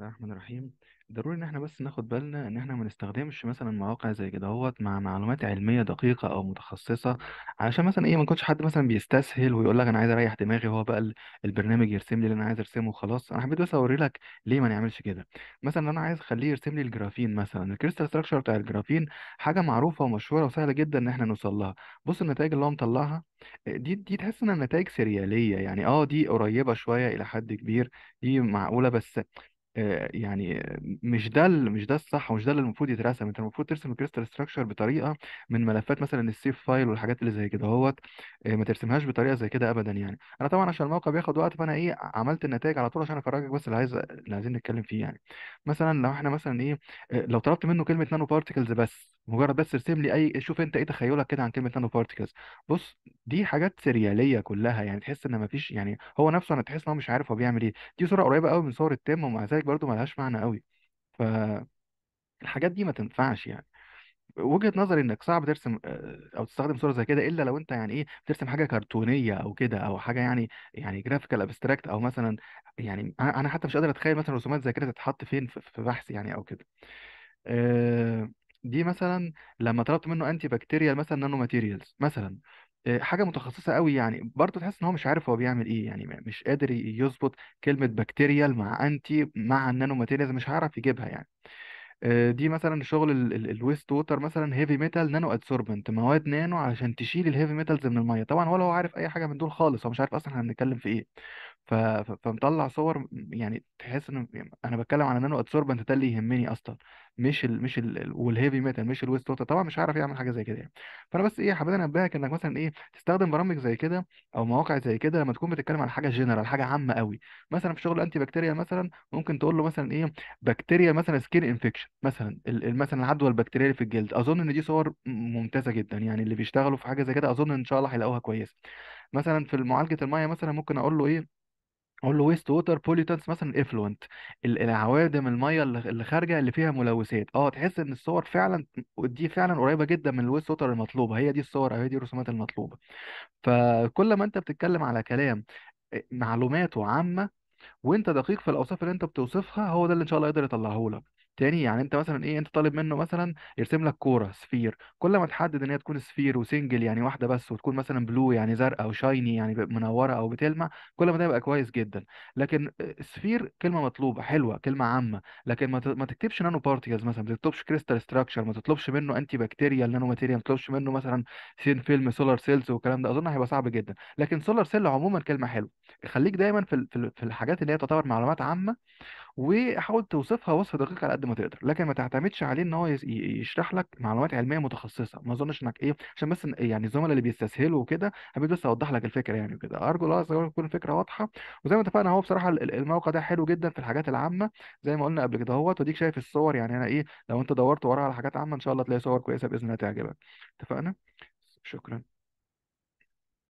بسم الله الرحمن الرحيم ضروري ان احنا بس ناخد بالنا ان احنا ما نستخدمش مثلا مواقع زي كده هوت مع معلومات علميه دقيقه او متخصصه علشان مثلا ايه ما يكونش حد مثلا بيستسهل ويقول لك انا عايز اريح دماغي هو بقى البرنامج يرسم لي اللي انا عايز ارسمه وخلاص انا حبيت بس اوري لك ليه ما نعملش كده مثلا انا عايز اخليه يرسم لي الجرافين مثلا الكريستال ستراكشر بتاع الجرافين حاجه معروفه ومشهوره وسهله جدا ان احنا نوصل لها بص النتائج اللي هو مطلعها دي دي تحس انها نتائج سرياليه يعني اه دي قريبه شويه الى حد كبير دي معقوله بس آه، يعني مش ده مش ده الصح ومش ده اللي المفروض يترسم انت المفروض ترسم الكريستال ستراكشر بطريقه من ملفات مثلا السيف فايل والحاجات اللي زي كده اهوت آه، ما ترسمهاش بطريقه زي كده ابدا يعني انا طبعا عشان الموقع بياخد وقت فانا ايه عملت النتائج على طول عشان افرجك بس اللي عايز اللي عايزين نتكلم فيه يعني مثلا لو احنا مثلا ايه آه، لو طلبت منه كلمه نانو بارتيكلز بس مجرد بس ارسم لي اي شوف انت ايه تخيلك كده عن كلمه نانو بارتيكلز بص دي حاجات سرياليه كلها يعني تحس ان مفيش يعني هو نفسه انا تحس ان هو مش عارف هو بيعمل ايه دي صوره قريبه قوي من صور التم ومع ذلك برضه لهاش معنى قوي فالحاجات دي ما تنفعش يعني وجهة نظري انك صعب ترسم آه، او تستخدم صورة زي كده الا لو انت يعني ايه بترسم حاجة كرتونية او كده او حاجة يعني يعني جرافيكال ابستراكت او مثلا يعني انا حتى مش قادر اتخيل مثلا رسومات زي كده تتحط فين في في بحث يعني او كده آه، دي مثلا لما طلبت منه انتي بكتيريال مثلا نانو ماتيريالز مثلا آه، حاجه متخصصه قوي يعني برضه تحس ان هو مش عارف هو بيعمل ايه يعني مش قادر يظبط كلمه بكتيريال مع انتي مع النانو ماتيريالز مش هيعرف يجيبها يعني آه، دي مثلا شغل الويست ووتر مثلا هيفي ميتال نانو ادسوربنت مواد نانو علشان تشيل الهيفي ميتالز من الميه طبعا ولا هو عارف اي حاجه من دول خالص هو مش عارف اصلا احنا بنتكلم في ايه فمطلع صور يعني تحس ان يعني انا بتكلم عن نانو ادسوربنت ده اللي يهمني اصلا مش الـ مش والهيفي ميتال مش الويست ووتر طبعا مش هعرف يعمل حاجه زي كده يعني فانا بس ايه حبيت انبهك انك مثلا ايه تستخدم برامج زي كده او مواقع زي كده لما تكون بتتكلم عن حاجه جنرال حاجه عامه قوي مثلا في شغل انتي بكتيريا مثلا ممكن تقول له مثلا ايه بكتيريا مثلا سكين انفكشن مثلا مثلا العدوى البكتيريه في الجلد اظن ان دي صور ممتازه جدا يعني اللي بيشتغلوا في حاجه زي كده اظن ان شاء الله هيلاقوها كويسه مثلا في معالجه الميه مثلا ممكن اقول له ايه اقول له ويست ووتر بوليتانس مثلا افلوينت العوادم الميه اللي خارجه اللي فيها ملوثات اه تحس ان الصور فعلا دي فعلا قريبه جدا من الويست ووتر المطلوبه هي دي الصور او هي دي الرسومات المطلوبه فكل ما انت بتتكلم على كلام آه، معلوماته عامه وانت دقيق في الاوصاف اللي انت بتوصفها هو ده اللي ان شاء الله يقدر يطلعه لك تاني يعني انت مثلا ايه انت طالب منه مثلا يرسم لك كوره سفير كل ما تحدد ان هي تكون سفير وسنجل يعني واحده بس وتكون مثلا بلو يعني زرقاء او شايني يعني منوره او بتلمع كل ما ده يبقى كويس جدا لكن آه، سفير كلمه مطلوبه حلوه كلمه عامه لكن ما تكتبش نانو بارتيكلز مثلا ما تكتبش كريستال ستراكشر ما تطلبش منه انتي بكتيريا نانو ماتيريال ما تطلبش منه مثلا سين فيلم سولار سيلز والكلام ده اظن هيبقى صعب جدا لكن سولار سيل عموما كلمه حلوه خليك دايما في في الحاجات اللي هي تعتبر معلومات عامه وحاول توصفها وصف دقيق على قد ما تقدر لكن ما تعتمدش عليه ان هو يشرح لك معلومات علميه متخصصه ما اظنش انك ايه عشان بس يعني الزملاء اللي بيستسهلوا وكده حبيت بس اوضح لك الفكره يعني وكده ارجو الله تكون الفكره واضحه وزي ما اتفقنا هو بصراحه الموقع ده حلو جدا في الحاجات العامه زي ما قلنا قبل كده اهوت واديك شايف الصور يعني انا ايه لو انت دورت وراها على حاجات عامه ان شاء الله تلاقي صور كويسه باذن الله تعجبك اتفقنا شكرا